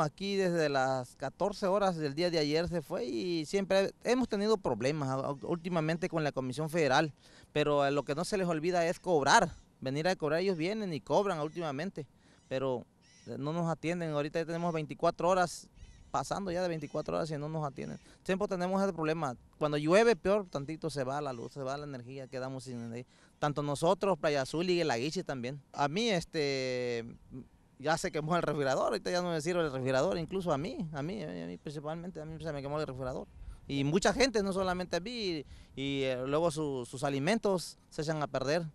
Aquí desde las 14 horas del día de ayer se fue y siempre hemos tenido problemas últimamente con la Comisión Federal, pero eh, lo que no se les olvida es cobrar, venir a cobrar, ellos vienen y cobran últimamente, pero eh, no nos atienden, ahorita ya tenemos 24 horas pasando ya de 24 horas y no nos atienden. Siempre tenemos ese problema. Cuando llueve, peor, tantito se va la luz, se va la energía, quedamos sin Tanto nosotros, Playa Azul y el Aguiche también. A mí, este, ya se quemó el refrigerador, ahorita ya no me sirve el refrigerador, incluso a mí, a mí, a mí principalmente, a mí se me quemó el refrigerador. Y mucha gente, no solamente a mí, y, eh, luego sus alimentos se echan a perder.